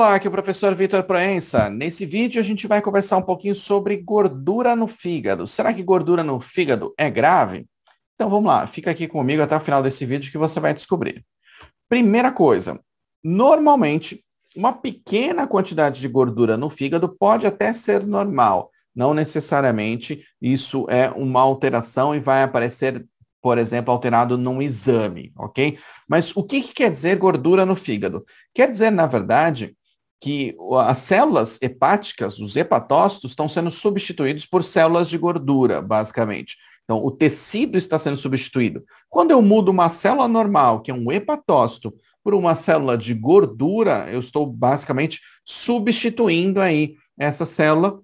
Olá, aqui é o professor Vitor Proença. Nesse vídeo a gente vai conversar um pouquinho sobre gordura no fígado. Será que gordura no fígado é grave? Então vamos lá, fica aqui comigo até o final desse vídeo que você vai descobrir. Primeira coisa, normalmente uma pequena quantidade de gordura no fígado pode até ser normal. Não necessariamente isso é uma alteração e vai aparecer por exemplo, alterado num exame, ok? Mas o que, que, quer dizer gordura no fígado? Quer dizer, na verdade, que as células hepáticas, os hepatócitos, estão sendo substituídos por células de gordura, basicamente. Então, o tecido está sendo substituído. Quando eu mudo uma célula normal, que é um hepatócito, por uma célula de gordura, eu estou basicamente substituindo aí essa célula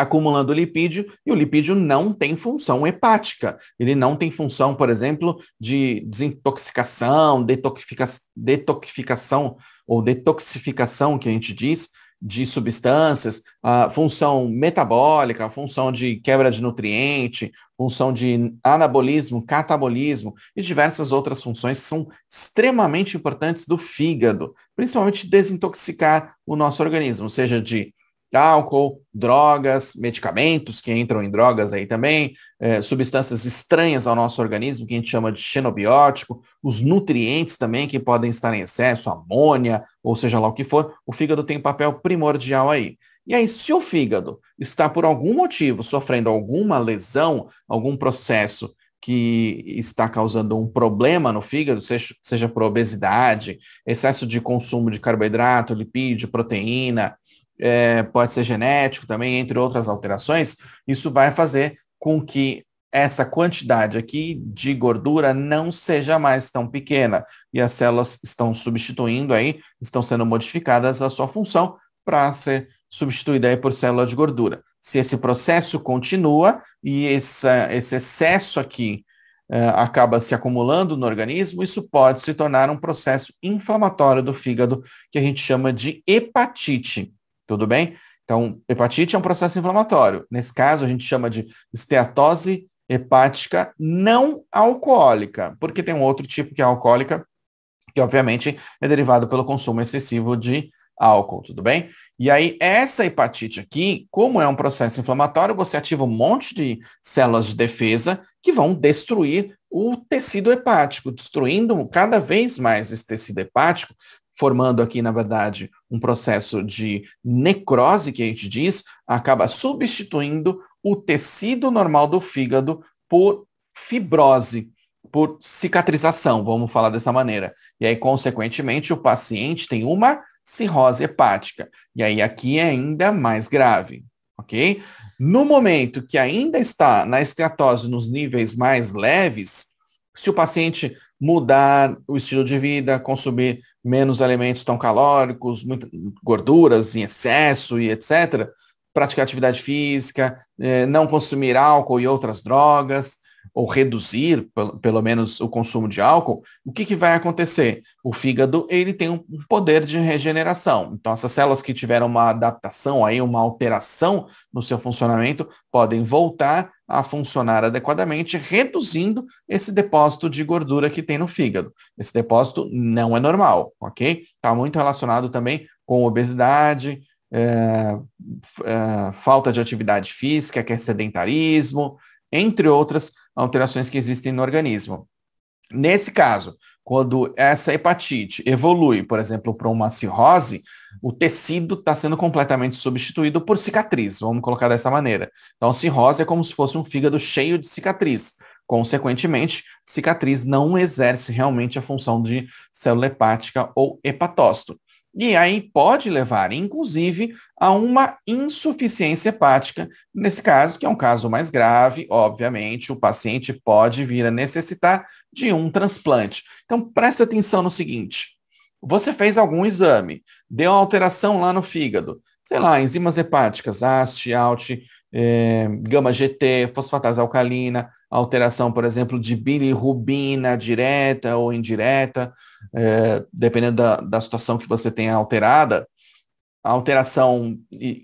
acumulando lipídio, e o lipídio não tem função hepática. Ele não tem função, por exemplo, de desintoxicação, detoxifica detoxificação ou detoxificação, que a gente diz, de substâncias, a função metabólica, a função de quebra de nutriente, função de anabolismo, catabolismo e diversas outras funções que são extremamente importantes do fígado, principalmente desintoxicar o nosso organismo, seja de álcool, drogas, medicamentos que entram em drogas aí também, é, substâncias estranhas ao nosso organismo, que a gente chama de xenobiótico, os nutrientes também que podem estar em excesso, amônia, ou seja lá o que for, o fígado tem um papel primordial aí. E aí, se o fígado está por algum motivo sofrendo alguma lesão, algum processo que está causando um problema no fígado, seja, seja por obesidade, excesso de consumo de carboidrato, lipídio, proteína, é, pode ser genético também, entre outras alterações, isso vai fazer com que essa quantidade aqui de gordura não seja mais tão pequena e as células estão substituindo aí, estão sendo modificadas a sua função para ser substituída aí por célula de gordura. Se esse processo continua e essa, esse excesso aqui uh, acaba se acumulando no organismo, isso pode se tornar um processo inflamatório do fígado que a gente chama de hepatite. Tudo bem? Então, hepatite é um processo inflamatório. Nesse caso, a gente chama de esteatose hepática não alcoólica, porque tem um outro tipo que é alcoólica, que obviamente é derivado pelo consumo excessivo de álcool, tudo bem? E aí, essa hepatite aqui, como é um processo inflamatório, você ativa um monte de células de defesa que vão destruir o tecido hepático, destruindo cada vez mais esse tecido hepático, formando aqui, na verdade, um processo de necrose, que a gente diz, acaba substituindo o tecido normal do fígado por fibrose, por cicatrização, vamos falar dessa maneira. E aí, consequentemente, o paciente tem uma cirrose hepática. E aí, aqui é ainda mais grave, ok? No momento que ainda está na esteatose nos níveis mais leves, se o paciente mudar o estilo de vida, consumir menos alimentos tão calóricos, muito, gorduras em excesso e etc., praticar atividade física, eh, não consumir álcool e outras drogas, ou reduzir pelo, pelo menos o consumo de álcool, o que, que vai acontecer? O fígado ele tem um poder de regeneração. Então, essas células que tiveram uma adaptação, aí, uma alteração no seu funcionamento, podem voltar a funcionar adequadamente, reduzindo esse depósito de gordura que tem no fígado. Esse depósito não é normal, ok? Está muito relacionado também com obesidade, é, é, falta de atividade física, que é sedentarismo, entre outras alterações que existem no organismo. Nesse caso, quando essa hepatite evolui, por exemplo, para uma cirrose, o tecido está sendo completamente substituído por cicatriz, vamos colocar dessa maneira. Então, cirrose é como se fosse um fígado cheio de cicatriz. Consequentemente, cicatriz não exerce realmente a função de célula hepática ou hepatócito. E aí pode levar, inclusive, a uma insuficiência hepática. Nesse caso, que é um caso mais grave, obviamente, o paciente pode vir a necessitar de um transplante. Então, preste atenção no seguinte: você fez algum exame, deu alteração lá no fígado, sei lá, enzimas hepáticas, AST, ALT, é, gama GT, fosfatase alcalina, alteração, por exemplo, de bilirrubina direta ou indireta, é, dependendo da, da situação que você tenha alterada, alteração em,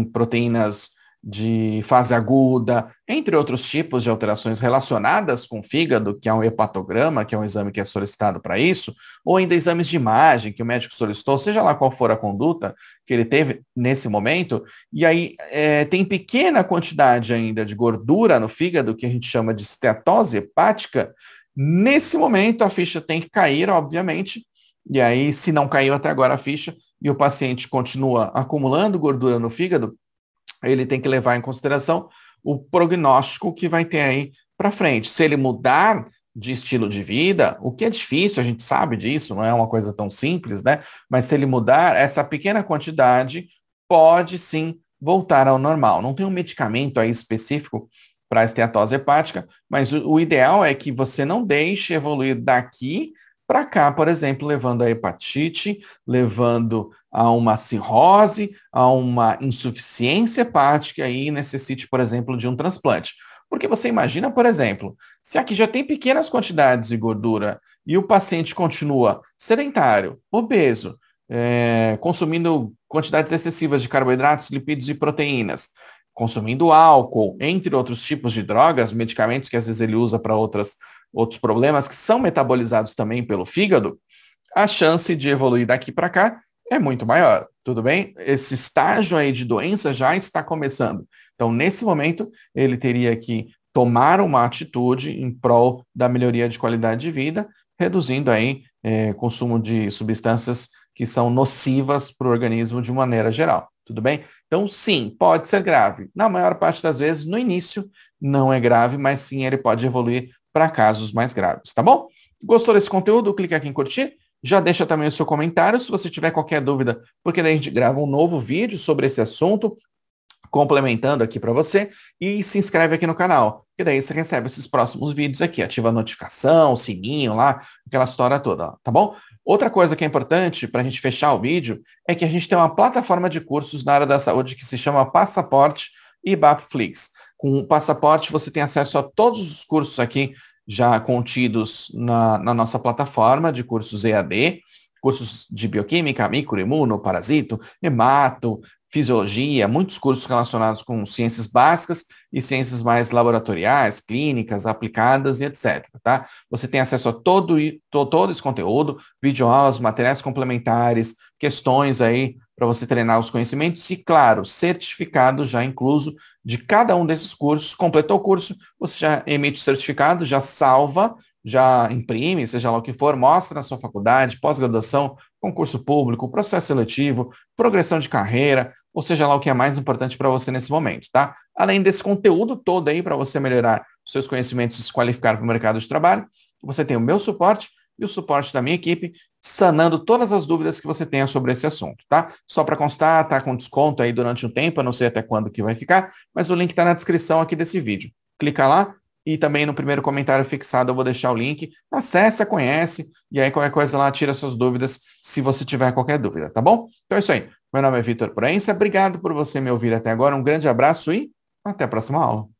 em proteínas de fase aguda, entre outros tipos de alterações relacionadas com o fígado, que é um hepatograma, que é um exame que é solicitado para isso, ou ainda exames de imagem que o médico solicitou, seja lá qual for a conduta que ele teve nesse momento, e aí é, tem pequena quantidade ainda de gordura no fígado, que a gente chama de estetose hepática, nesse momento a ficha tem que cair, obviamente, e aí se não caiu até agora a ficha, e o paciente continua acumulando gordura no fígado, ele tem que levar em consideração o prognóstico que vai ter aí para frente. Se ele mudar de estilo de vida, o que é difícil, a gente sabe disso, não é uma coisa tão simples, né? Mas se ele mudar, essa pequena quantidade pode sim voltar ao normal. Não tem um medicamento aí específico para a esteatose hepática, mas o, o ideal é que você não deixe evoluir daqui para cá, por exemplo, levando a hepatite, levando a uma cirrose, a uma insuficiência hepática e necessite, por exemplo, de um transplante. Porque você imagina, por exemplo, se aqui já tem pequenas quantidades de gordura e o paciente continua sedentário, obeso, é, consumindo quantidades excessivas de carboidratos, lipídios e proteínas, consumindo álcool, entre outros tipos de drogas, medicamentos que às vezes ele usa para outros problemas que são metabolizados também pelo fígado, a chance de evoluir daqui para cá é muito maior, tudo bem? Esse estágio aí de doença já está começando. Então, nesse momento, ele teria que tomar uma atitude em prol da melhoria de qualidade de vida, reduzindo aí é, consumo de substâncias que são nocivas para o organismo de maneira geral. Tudo bem? Então, sim, pode ser grave. Na maior parte das vezes, no início, não é grave, mas sim ele pode evoluir para casos mais graves, tá bom? Gostou desse conteúdo? Clique aqui em curtir já deixa também o seu comentário se você tiver qualquer dúvida, porque daí a gente grava um novo vídeo sobre esse assunto, complementando aqui para você, e se inscreve aqui no canal, que daí você recebe esses próximos vídeos aqui, ativa a notificação, o sininho lá, aquela história toda, tá bom? Outra coisa que é importante para a gente fechar o vídeo é que a gente tem uma plataforma de cursos na área da saúde que se chama Passaporte e Bapflix. Com o Passaporte você tem acesso a todos os cursos aqui já contidos na, na nossa plataforma de cursos EAD, cursos de bioquímica, microimuno, parasito, hemato, fisiologia, muitos cursos relacionados com ciências básicas e ciências mais laboratoriais, clínicas, aplicadas e etc. Tá? Você tem acesso a todo, todo esse conteúdo, videoaulas, materiais complementares, questões aí para você treinar os conhecimentos e, claro, certificado já incluso de cada um desses cursos. Completou o curso, você já emite o certificado, já salva, já imprime, seja lá o que for, mostra na sua faculdade, pós-graduação, concurso público, processo seletivo, progressão de carreira, ou seja lá o que é mais importante para você nesse momento, tá? Além desse conteúdo todo aí para você melhorar seus conhecimentos e se qualificar para o mercado de trabalho, você tem o meu suporte e o suporte da minha equipe, sanando todas as dúvidas que você tenha sobre esse assunto, tá? Só para constar, tá com desconto aí durante um tempo, eu não sei até quando que vai ficar, mas o link está na descrição aqui desse vídeo. Clica lá e também no primeiro comentário fixado eu vou deixar o link. Acessa, conhece e aí qualquer coisa lá tira suas dúvidas se você tiver qualquer dúvida, tá bom? Então é isso aí. Meu nome é Vitor Proença, obrigado por você me ouvir até agora, um grande abraço e até a próxima aula.